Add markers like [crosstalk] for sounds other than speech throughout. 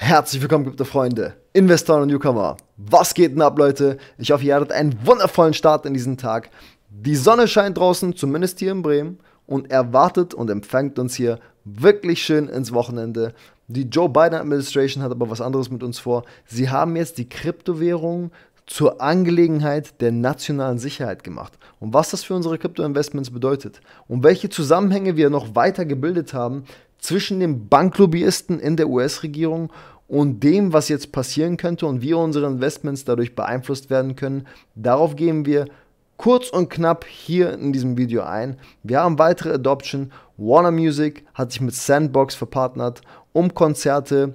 Herzlich willkommen, gute Freunde, Investoren und Newcomer. Was geht denn ab, Leute? Ich hoffe, ihr hattet einen wundervollen Start in diesen Tag. Die Sonne scheint draußen, zumindest hier in Bremen, und erwartet und empfängt uns hier wirklich schön ins Wochenende. Die Joe Biden Administration hat aber was anderes mit uns vor. Sie haben jetzt die Kryptowährung zur Angelegenheit der nationalen Sicherheit gemacht und was das für unsere Krypto-Investments bedeutet und welche Zusammenhänge wir noch weiter gebildet haben, zwischen den Banklobbyisten in der US-Regierung und dem, was jetzt passieren könnte und wie unsere Investments dadurch beeinflusst werden können. Darauf gehen wir kurz und knapp hier in diesem Video ein. Wir haben weitere Adoption. Warner Music hat sich mit Sandbox verpartnert, um Konzerte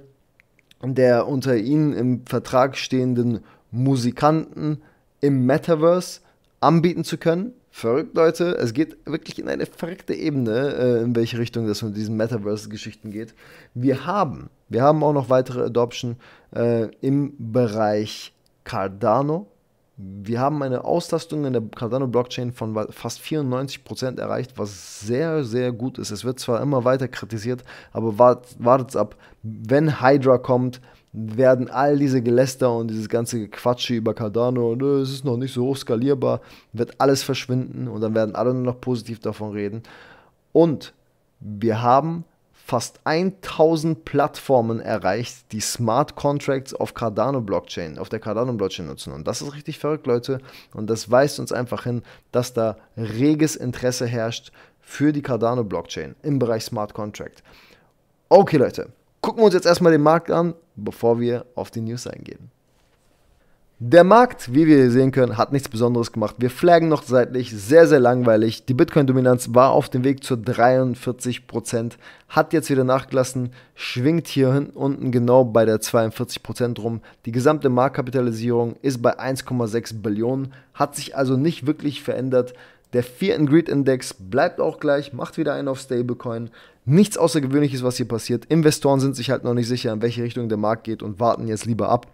der unter ihnen im Vertrag stehenden Musikanten im Metaverse anbieten zu können verrückt, Leute. Es geht wirklich in eine verrückte Ebene, äh, in welche Richtung das mit diesen Metaverse-Geschichten geht. Wir haben, wir haben auch noch weitere Adoption äh, im Bereich Cardano. Wir haben eine Auslastung in der Cardano-Blockchain von fast 94% erreicht, was sehr, sehr gut ist. Es wird zwar immer weiter kritisiert, aber wartet ab, wenn Hydra kommt, werden all diese Geläster und dieses ganze Gequatsche über Cardano und es ist noch nicht so hoch skalierbar, wird alles verschwinden und dann werden alle nur noch positiv davon reden. Und wir haben fast 1000 Plattformen erreicht, die Smart Contracts auf Cardano Blockchain, auf der Cardano Blockchain nutzen. Und das ist richtig verrückt, Leute. Und das weist uns einfach hin, dass da reges Interesse herrscht für die Cardano Blockchain im Bereich Smart Contract. Okay, Leute. Gucken wir uns jetzt erstmal den Markt an bevor wir auf die News eingehen. Der Markt, wie wir sehen können, hat nichts Besonderes gemacht. Wir flaggen noch seitlich, sehr, sehr langweilig. Die Bitcoin-Dominanz war auf dem Weg zu 43%, hat jetzt wieder nachgelassen, schwingt hier unten genau bei der 42% rum. Die gesamte Marktkapitalisierung ist bei 1,6 Billionen, hat sich also nicht wirklich verändert. Der vierten Greed Index bleibt auch gleich, macht wieder einen auf Stablecoin. Nichts Außergewöhnliches, was hier passiert. Investoren sind sich halt noch nicht sicher, in welche Richtung der Markt geht und warten jetzt lieber ab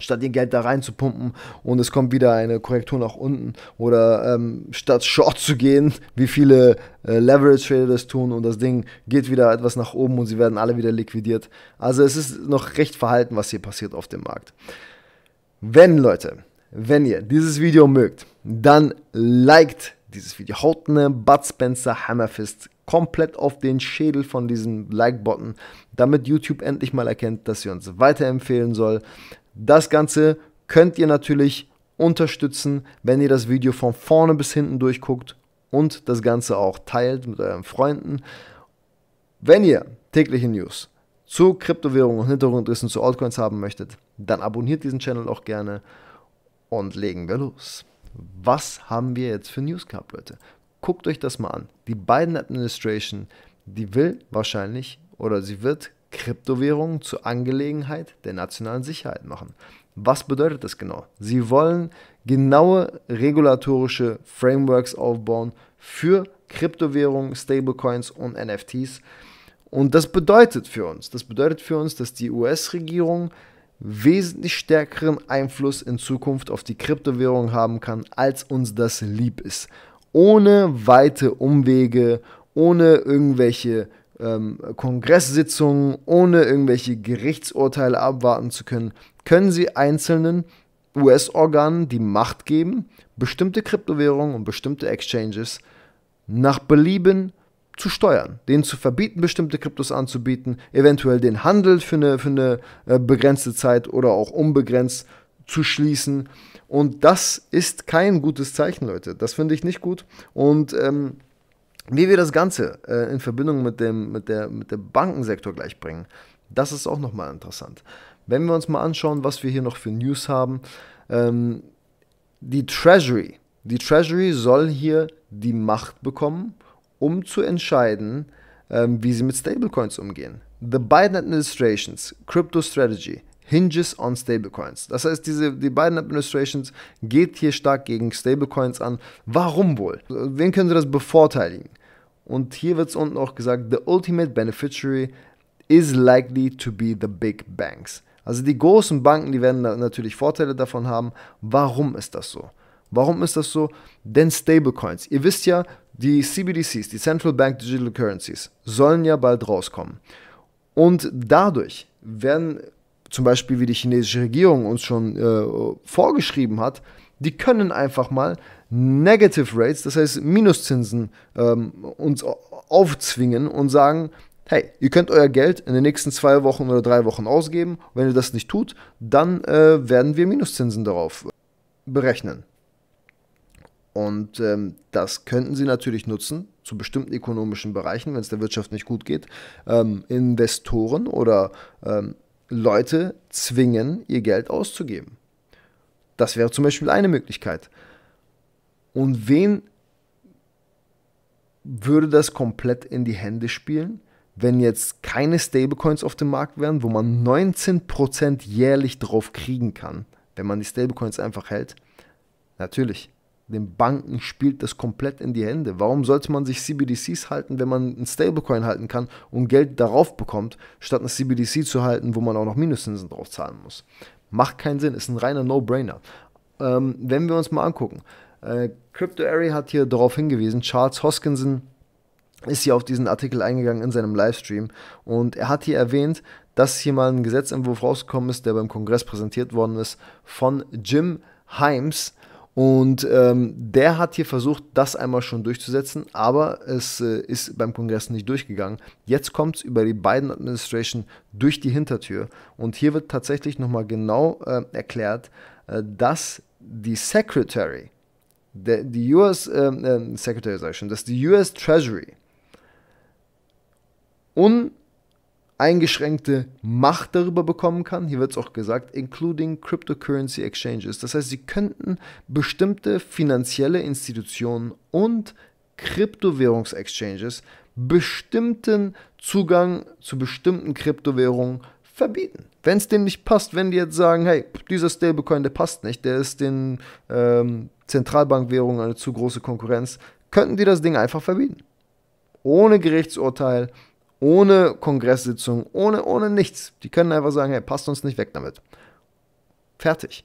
statt ihr Geld da rein zu pumpen und es kommt wieder eine Korrektur nach unten oder ähm, statt Short zu gehen, wie viele äh, Leverage Trader das tun und das Ding geht wieder etwas nach oben und sie werden alle wieder liquidiert. Also es ist noch recht verhalten, was hier passiert auf dem Markt. Wenn Leute, wenn ihr dieses Video mögt, dann liked dieses Video. Haut eine Bud Spencer Hammerfist komplett auf den Schädel von diesem Like-Button, damit YouTube endlich mal erkennt, dass sie uns weiterempfehlen soll. Das Ganze könnt ihr natürlich unterstützen, wenn ihr das Video von vorne bis hinten durchguckt und das Ganze auch teilt mit euren Freunden. Wenn ihr tägliche News zu Kryptowährungen und Hintergrundwissen zu Altcoins haben möchtet, dann abonniert diesen Channel auch gerne und legen wir los was haben wir jetzt für News gehabt, Leute? Guckt euch das mal an. Die Biden Administration, die will wahrscheinlich oder sie wird Kryptowährungen zur Angelegenheit der nationalen Sicherheit machen. Was bedeutet das genau? Sie wollen genaue regulatorische Frameworks aufbauen für Kryptowährungen, Stablecoins und NFTs. Und das bedeutet für uns, das bedeutet für uns, dass die US-Regierung wesentlich stärkeren Einfluss in Zukunft auf die Kryptowährung haben kann, als uns das lieb ist. Ohne weite Umwege, ohne irgendwelche ähm, Kongresssitzungen, ohne irgendwelche Gerichtsurteile abwarten zu können, können sie einzelnen US-Organen die Macht geben, bestimmte Kryptowährungen und bestimmte Exchanges nach Belieben zu steuern, denen zu verbieten, bestimmte Kryptos anzubieten, eventuell den Handel für eine, für eine äh, begrenzte Zeit oder auch unbegrenzt zu schließen. Und das ist kein gutes Zeichen, Leute. Das finde ich nicht gut. Und ähm, wie wir das Ganze äh, in Verbindung mit dem, mit, der, mit dem Bankensektor gleich bringen, das ist auch nochmal interessant. Wenn wir uns mal anschauen, was wir hier noch für News haben, ähm, die Treasury. Die Treasury soll hier die Macht bekommen um zu entscheiden, ähm, wie sie mit Stablecoins umgehen. The Biden Administration's Crypto Strategy hinges on Stablecoins. Das heißt, diese, die Biden Administrations geht hier stark gegen Stablecoins an. Warum wohl? Wen können sie das bevorteiligen? Und hier wird es unten auch gesagt, the ultimate beneficiary is likely to be the big banks. Also die großen Banken, die werden natürlich Vorteile davon haben. Warum ist das so? Warum ist das so? Denn Stablecoins, ihr wisst ja, die CBDCs, die Central Bank Digital Currencies, sollen ja bald rauskommen. Und dadurch werden zum Beispiel, wie die chinesische Regierung uns schon äh, vorgeschrieben hat, die können einfach mal Negative Rates, das heißt Minuszinsen, ähm, uns aufzwingen und sagen, hey, ihr könnt euer Geld in den nächsten zwei Wochen oder drei Wochen ausgeben. Wenn ihr das nicht tut, dann äh, werden wir Minuszinsen darauf berechnen. Und ähm, das könnten sie natürlich nutzen zu bestimmten ökonomischen Bereichen, wenn es der Wirtschaft nicht gut geht, ähm, Investoren oder ähm, Leute zwingen, ihr Geld auszugeben. Das wäre zum Beispiel eine Möglichkeit. Und wen würde das komplett in die Hände spielen, wenn jetzt keine Stablecoins auf dem Markt wären, wo man 19% jährlich drauf kriegen kann, wenn man die Stablecoins einfach hält? Natürlich den Banken spielt das komplett in die Hände. Warum sollte man sich CBDCs halten, wenn man ein Stablecoin halten kann und Geld darauf bekommt, statt ein CBDC zu halten, wo man auch noch Minuszinsen drauf zahlen muss? Macht keinen Sinn, ist ein reiner No-Brainer. Ähm, wenn wir uns mal angucken, äh, Crypto hat hier darauf hingewiesen, Charles Hoskinson ist hier auf diesen Artikel eingegangen in seinem Livestream und er hat hier erwähnt, dass hier mal ein Gesetzentwurf rausgekommen ist, der beim Kongress präsentiert worden ist von Jim Himes und ähm, der hat hier versucht, das einmal schon durchzusetzen, aber es äh, ist beim Kongress nicht durchgegangen. Jetzt kommt es über die Biden-Administration durch die Hintertür. Und hier wird tatsächlich nochmal genau äh, erklärt, äh, dass die Secretary, der, die US ähm, ähm, Secretary, sag ich schon, dass die US Treasury un eingeschränkte Macht darüber bekommen kann. Hier wird es auch gesagt, including cryptocurrency exchanges. Das heißt, sie könnten bestimmte finanzielle Institutionen und Kryptowährungsexchanges bestimmten Zugang zu bestimmten Kryptowährungen verbieten. Wenn es denen nicht passt, wenn die jetzt sagen, hey, dieser Stablecoin, der passt nicht, der ist den ähm, Zentralbankwährungen eine zu große Konkurrenz, könnten die das Ding einfach verbieten. Ohne Gerichtsurteil, ohne Kongresssitzung, ohne, ohne nichts. Die können einfach sagen, hey, passt uns nicht weg damit. Fertig.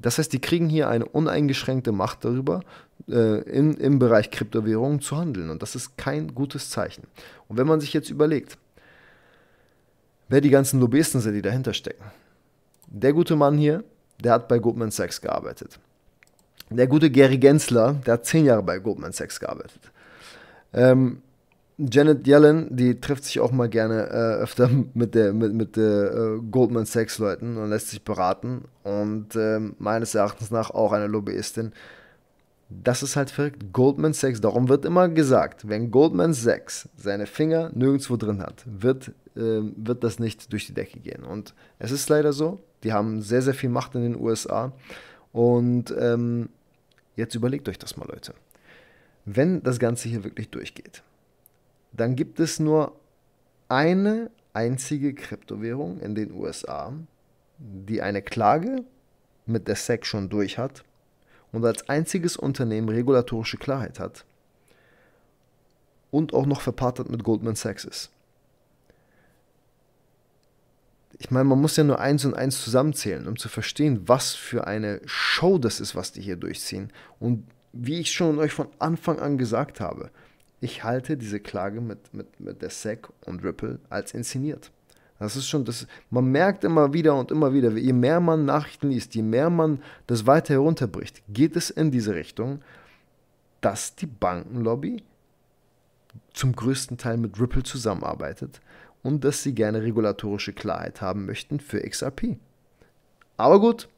Das heißt, die kriegen hier eine uneingeschränkte Macht darüber, äh, in, im Bereich Kryptowährungen zu handeln. Und das ist kein gutes Zeichen. Und wenn man sich jetzt überlegt, wer die ganzen Lobbyisten sind, die dahinter stecken. Der gute Mann hier, der hat bei Goldman Sachs gearbeitet. Der gute Gary Gensler, der hat zehn Jahre bei Goldman Sachs gearbeitet. Ähm, Janet Yellen, die trifft sich auch mal gerne äh, öfter [laughs] mit der, mit, mit der äh, Goldman Sachs Leuten und lässt sich beraten und äh, meines Erachtens nach auch eine Lobbyistin. Das ist halt verrückt. Goldman Sachs, darum wird immer gesagt, wenn Goldman Sachs seine Finger nirgendwo drin hat, wird, ähm, wird das nicht durch die Decke gehen. Und es ist leider so, die haben sehr, sehr viel Macht in den USA. Und ähm, jetzt überlegt euch das mal, Leute. Wenn das Ganze hier wirklich durchgeht, dann gibt es nur eine einzige Kryptowährung in den USA, die eine Klage mit der SEC schon durch hat und als einziges Unternehmen regulatorische Klarheit hat und auch noch verpartet mit Goldman Sachs ist. Ich meine, man muss ja nur eins und eins zusammenzählen, um zu verstehen, was für eine Show das ist, was die hier durchziehen. Und wie ich schon euch von Anfang an gesagt habe, ich halte diese Klage mit, mit, mit der SEC und Ripple als inszeniert. Das ist schon, das, man merkt immer wieder und immer wieder, je mehr man Nachrichten liest, je mehr man das weiter herunterbricht, geht es in diese Richtung, dass die Bankenlobby zum größten Teil mit Ripple zusammenarbeitet und dass sie gerne regulatorische Klarheit haben möchten für XRP. Aber gut,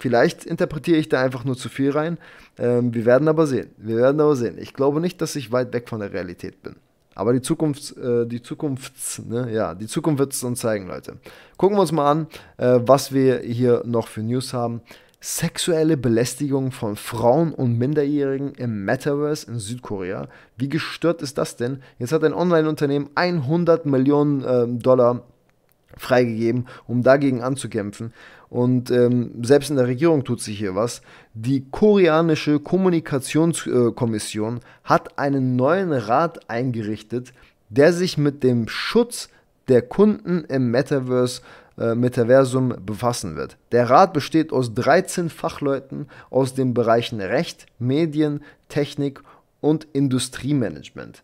Vielleicht interpretiere ich da einfach nur zu viel rein. Ähm, wir werden aber sehen. Wir werden aber sehen. Ich glaube nicht, dass ich weit weg von der Realität bin. Aber die Zukunft, äh, die Zukunft, ne? ja, die Zukunft wird es uns zeigen, Leute. Gucken wir uns mal an, äh, was wir hier noch für News haben. Sexuelle Belästigung von Frauen und Minderjährigen im Metaverse in Südkorea. Wie gestört ist das denn? Jetzt hat ein Online-Unternehmen 100 Millionen äh, Dollar freigegeben, um dagegen anzukämpfen. Und ähm, selbst in der Regierung tut sich hier was. Die koreanische Kommunikationskommission äh, hat einen neuen Rat eingerichtet, der sich mit dem Schutz der Kunden im Metaverse äh, Metaversum befassen wird. Der Rat besteht aus 13 Fachleuten aus den Bereichen Recht, Medien, Technik und Industriemanagement.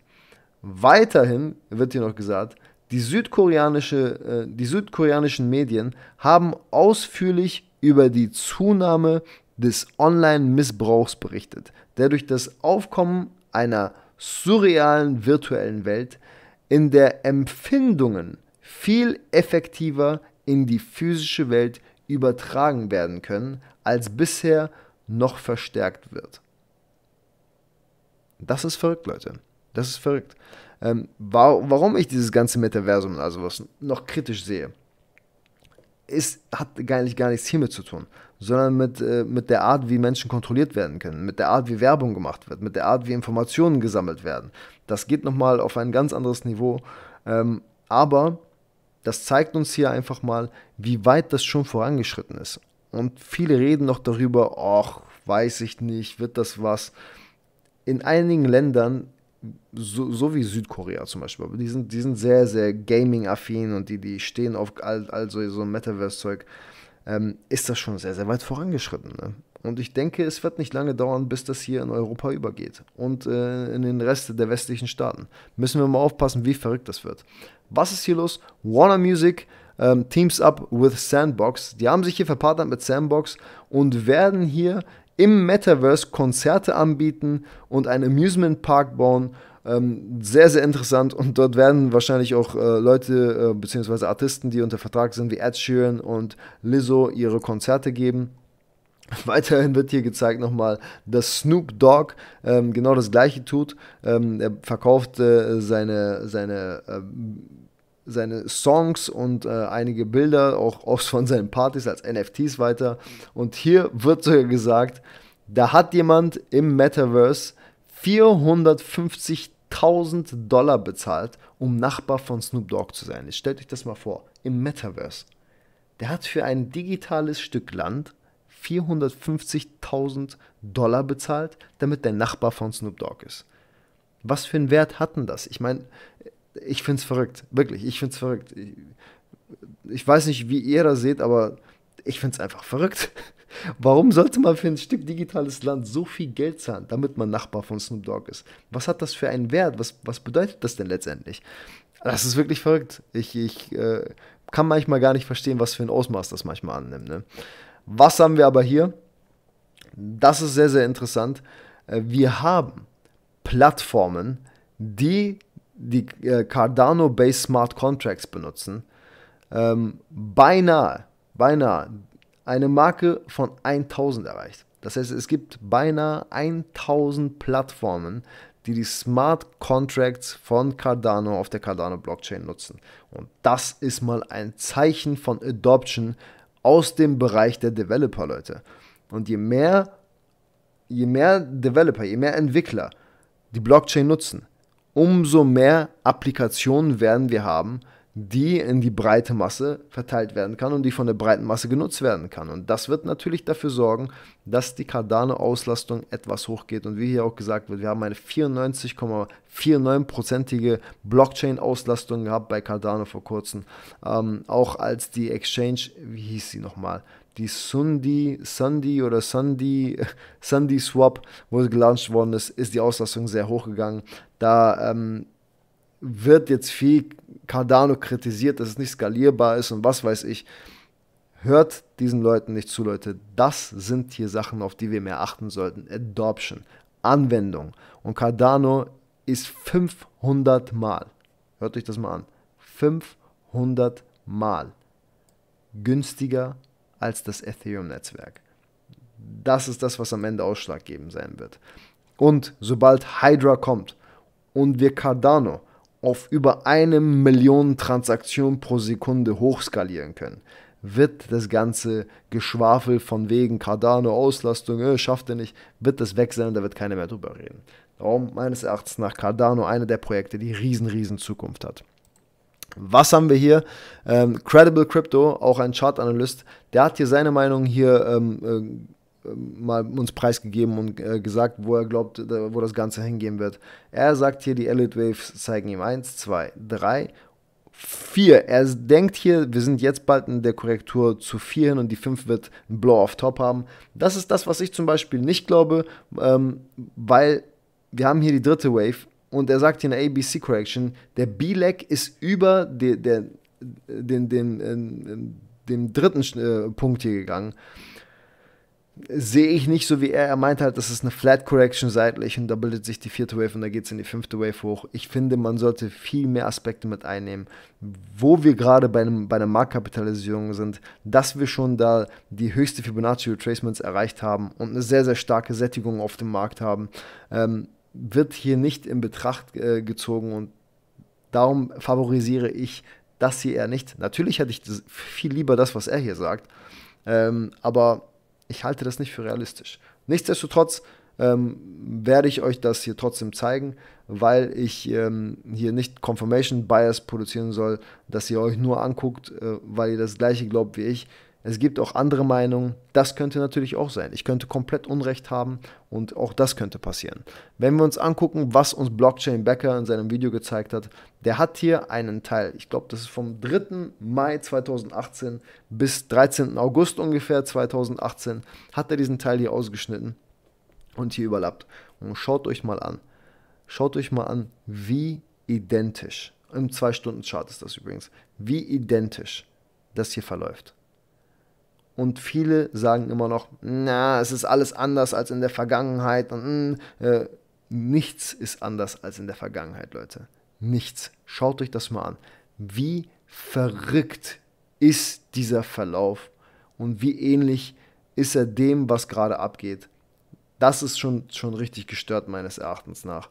Weiterhin wird hier noch gesagt, die, südkoreanische, äh, die südkoreanischen Medien haben ausführlich über die Zunahme des Online-Missbrauchs berichtet, der durch das Aufkommen einer surrealen virtuellen Welt, in der Empfindungen viel effektiver in die physische Welt übertragen werden können, als bisher noch verstärkt wird. Das ist verrückt, Leute. Das ist verrückt ähm, warum ich dieses ganze Metaversum, also was noch kritisch sehe, ist, hat gar, gar nichts hiermit zu tun, sondern mit, äh, mit der Art, wie Menschen kontrolliert werden können, mit der Art, wie Werbung gemacht wird, mit der Art, wie Informationen gesammelt werden. Das geht nochmal auf ein ganz anderes Niveau. Ähm, aber das zeigt uns hier einfach mal, wie weit das schon vorangeschritten ist. Und viele reden noch darüber, ach, weiß ich nicht, wird das was. In einigen Ländern so, so wie Südkorea zum Beispiel, aber die sind, die sind sehr, sehr gaming-affin und die, die stehen auf all, all so, so Metaverse-Zeug, ähm, ist das schon sehr, sehr weit vorangeschritten. Ne? Und ich denke, es wird nicht lange dauern, bis das hier in Europa übergeht und äh, in den Rest der westlichen Staaten. Müssen wir mal aufpassen, wie verrückt das wird. Was ist hier los? Warner Music ähm, teams up with Sandbox. Die haben sich hier verpartnert mit Sandbox und werden hier im Metaverse Konzerte anbieten und einen Amusement Park bauen. Ähm, sehr, sehr interessant und dort werden wahrscheinlich auch äh, Leute äh, bzw. Artisten, die unter Vertrag sind, wie Ed Sheeran und Lizzo, ihre Konzerte geben. [laughs] Weiterhin wird hier gezeigt nochmal, dass Snoop Dogg ähm, genau das gleiche tut. Ähm, er verkauft äh, seine, seine äh, seine Songs und äh, einige Bilder auch oft von seinen Partys als NFTs weiter. Und hier wird sogar gesagt, da hat jemand im Metaverse 450.000 Dollar bezahlt, um Nachbar von Snoop Dogg zu sein. Jetzt stellt euch das mal vor, im Metaverse. Der hat für ein digitales Stück Land 450.000 Dollar bezahlt, damit der Nachbar von Snoop Dogg ist. Was für einen Wert hatten das? Ich meine, ich finde es verrückt. Wirklich, ich finde es verrückt. Ich, ich, weiß nicht, wie ihr das seht, aber ich finde es einfach verrückt. [laughs] Warum sollte man für ein Stück digitales Land so viel Geld zahlen, damit man Nachbar von Snoop Dogg ist? Was hat das für einen Wert? Was, was bedeutet das denn letztendlich? Das ist wirklich verrückt. Ich, ich äh, kann manchmal gar nicht verstehen, was für ein Ausmaß das manchmal annimmt. Ne? Was haben wir aber hier? Das ist sehr, sehr interessant. Äh, wir haben Plattformen, die die äh, Cardano-based Smart Contracts benutzen. Ähm, beinahe, beinahe eine Marke von 1000 erreicht. Das heißt, es gibt beinahe 1000 Plattformen, die die Smart Contracts von Cardano auf der Cardano Blockchain nutzen. Und das ist mal ein Zeichen von Adoption aus dem Bereich der Developer, Leute. Und je mehr, je mehr Developer, je mehr Entwickler die Blockchain nutzen, umso mehr Applikationen werden wir haben, die in die breite Masse verteilt werden kann und die von der breiten Masse genutzt werden kann. Und das wird natürlich dafür sorgen, dass die Cardano-Auslastung etwas hochgeht. Und wie hier auch gesagt wird, wir haben eine 94,49%ige Blockchain-Auslastung gehabt bei Cardano vor kurzem. Ähm, auch als die Exchange, wie hieß sie nochmal, die Sundi, Sundi oder Sundi, Sundi Swap, wo es gelauncht worden ist, ist die Auslastung sehr hoch gegangen. Da ähm, wird jetzt viel Cardano kritisiert, dass es nicht skalierbar ist und was weiß ich. Hört diesen Leuten nicht zu, Leute. Das sind hier Sachen, auf die wir mehr achten sollten. Adoption, Anwendung. Und Cardano ist 500 Mal, hört euch das mal an, 500 Mal günstiger als das Ethereum-Netzwerk. Das ist das, was am Ende ausschlaggebend sein wird. Und sobald Hydra kommt und wir Cardano auf über eine Million Transaktionen pro Sekunde hochskalieren können, wird das ganze Geschwafel von wegen Cardano, Auslastung, äh, schafft er nicht, wird das weg sein, da wird keiner mehr drüber reden. Darum meines Erachtens nach Cardano eine der Projekte, die riesen, riesen Zukunft hat. Was haben wir hier? Ähm, Credible Crypto, auch ein Chartanalyst, der hat hier seine Meinung hier ähm, äh, ähm, mal uns preisgegeben und äh, gesagt, wo er glaubt, da, wo das Ganze hingehen wird. Er sagt hier, die Elliott Waves zeigen ihm 1, 2, 3 4. Er denkt hier, wir sind jetzt bald in der Korrektur zu 4 hin und die 5 wird einen Blow auf Top haben. Das ist das, was ich zum Beispiel nicht glaube, ähm, weil wir haben hier die dritte Wave und er sagt hier in der ABC Correction, der B-Leg ist über de, der, den, den, den, ähm, ähm, den dritten äh, Punkt hier gegangen. Sehe ich nicht so wie er. Er meint halt, das ist eine Flat Correction seitlich und da bildet sich die vierte Wave und da geht es in die fünfte Wave hoch. Ich finde, man sollte viel mehr Aspekte mit einnehmen. Wo wir gerade bei, einem, bei einer Marktkapitalisierung sind, dass wir schon da die höchste Fibonacci Retracements erreicht haben und eine sehr, sehr starke Sättigung auf dem Markt haben. Ähm, wird hier nicht in Betracht äh, gezogen und darum favorisiere ich das hier eher nicht. Natürlich hätte ich viel lieber das, was er hier sagt, ähm, aber ich halte das nicht für realistisch. Nichtsdestotrotz ähm, werde ich euch das hier trotzdem zeigen, weil ich ähm, hier nicht Confirmation Bias produzieren soll, dass ihr euch nur anguckt, äh, weil ihr das gleiche glaubt wie ich, es gibt auch andere Meinungen. Das könnte natürlich auch sein. Ich könnte komplett Unrecht haben und auch das könnte passieren. Wenn wir uns angucken, was uns Blockchain Becker in seinem Video gezeigt hat, der hat hier einen Teil. Ich glaube, das ist vom 3. Mai 2018 bis 13. August ungefähr 2018 hat er diesen Teil hier ausgeschnitten und hier überlappt. Und schaut euch mal an. Schaut euch mal an, wie identisch. Im 2-Stunden-Chart ist das übrigens. Wie identisch das hier verläuft. Und viele sagen immer noch, na, es ist alles anders als in der Vergangenheit. Und, hm, äh, nichts ist anders als in der Vergangenheit, Leute. Nichts. Schaut euch das mal an. Wie verrückt ist dieser Verlauf und wie ähnlich ist er dem, was gerade abgeht. Das ist schon, schon richtig gestört meines Erachtens nach.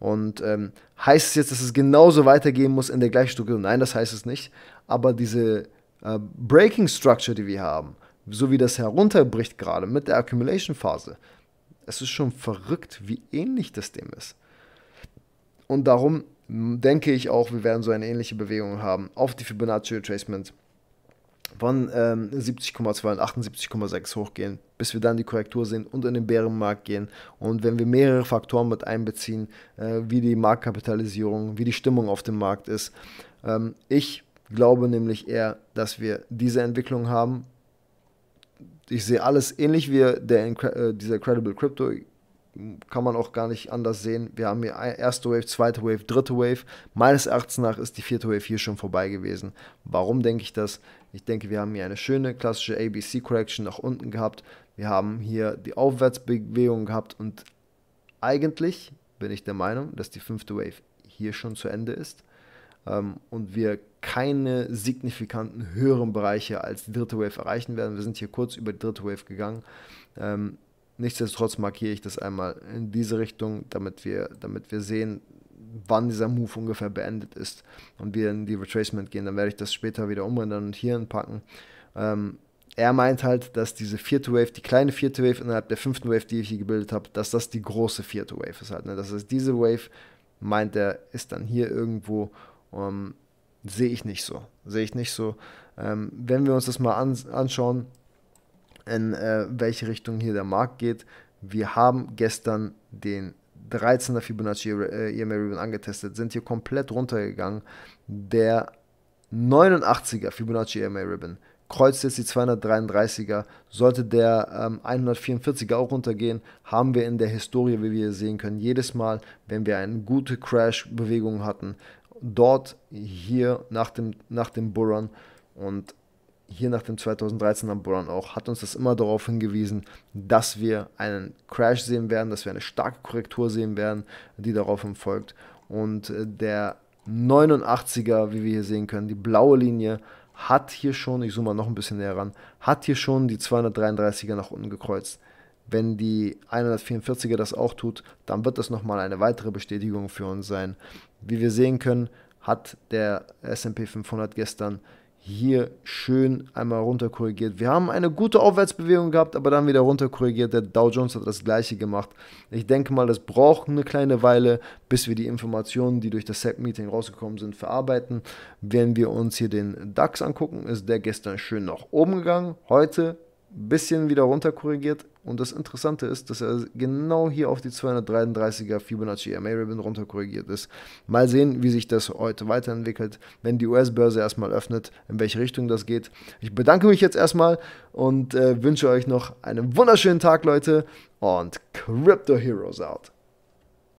Und ähm, heißt es jetzt, dass es genauso weitergehen muss in der gleichen Struktur? Nein, das heißt es nicht. Aber diese äh, Breaking Structure, die wir haben, so wie das herunterbricht gerade mit der Accumulation-Phase, es ist schon verrückt, wie ähnlich das dem ist. Und darum denke ich auch, wir werden so eine ähnliche Bewegung haben auf die Fibonacci Retracement von ähm, 70,2 und 78,6 hochgehen, bis wir dann die Korrektur sehen und in den Bärenmarkt gehen. Und wenn wir mehrere Faktoren mit einbeziehen, äh, wie die Marktkapitalisierung, wie die Stimmung auf dem Markt ist. Ähm, ich glaube nämlich eher, dass wir diese Entwicklung haben ich sehe alles ähnlich wie der Incre äh, dieser Credible Crypto. Kann man auch gar nicht anders sehen. Wir haben hier erste Wave, zweite Wave, dritte Wave. Meines Erachtens nach ist die vierte Wave hier schon vorbei gewesen. Warum denke ich das? Ich denke, wir haben hier eine schöne klassische ABC-Correction nach unten gehabt. Wir haben hier die Aufwärtsbewegung gehabt und eigentlich bin ich der Meinung, dass die fünfte Wave hier schon zu Ende ist. Ähm, und wir keine signifikanten höheren Bereiche als die dritte Wave erreichen werden. Wir sind hier kurz über die dritte Wave gegangen. Ähm, nichtsdestotrotz markiere ich das einmal in diese Richtung, damit wir, damit wir sehen, wann dieser Move ungefähr beendet ist und wir in die Retracement gehen. Dann werde ich das später wieder umändern und hier hinpacken. Ähm, er meint halt, dass diese vierte Wave, die kleine vierte Wave innerhalb der fünften Wave, die ich hier gebildet habe, dass das die große vierte Wave ist halt. Ne? Das ist diese Wave, meint er, ist dann hier irgendwo. Um, ähm, sehe ich nicht so. Sehe ich nicht so. Ähm, wenn wir uns das mal an, anschauen, in äh, welche Richtung hier der Markt geht, wir haben gestern den 13er Fibonacci äh, EMA Ribbon angetestet, sind hier komplett runtergegangen. Der 89er Fibonacci EMA Ribbon kreuzt jetzt die 233er. Sollte der ähm, 144er auch runtergehen, haben wir in der Historie, wie wir sehen können, jedes Mal, wenn wir eine gute Crash-Bewegung hatten, dort, hier nach dem, nach dem Buran und hier nach dem 2013er Buran auch, hat uns das immer darauf hingewiesen, dass wir einen Crash sehen werden, dass wir eine starke Korrektur sehen werden, die daraufhin folgt. Und äh, der 89er, wie wir hier sehen können, die blaue Linie hat hier schon, ich zoome mal noch ein bisschen näher ran, hat hier schon die 233er nach unten gekreuzt. Wenn die 144er das auch tut, dann wird das nochmal eine weitere Bestätigung für uns sein, wie wir sehen können, hat der SP 500 gestern hier schön einmal runter korrigiert. Wir haben eine gute Aufwärtsbewegung gehabt, aber dann wieder runter korrigiert. Der Dow Jones hat das gleiche gemacht. Ich denke mal, das braucht eine kleine Weile, bis wir die Informationen, die durch das SEC-Meeting rausgekommen sind, verarbeiten. Wenn wir uns hier den DAX angucken, ist der gestern schön nach oben gegangen. Heute bisschen wieder runterkorrigiert. Und das Interessante ist, dass er genau hier auf die 233er Fibonacci MA Ribbon runterkorrigiert ist. Mal sehen, wie sich das heute weiterentwickelt, wenn die US-Börse erstmal öffnet, in welche Richtung das geht. Ich bedanke mich jetzt erstmal und äh, wünsche euch noch einen wunderschönen Tag, Leute. Und Crypto Heroes out.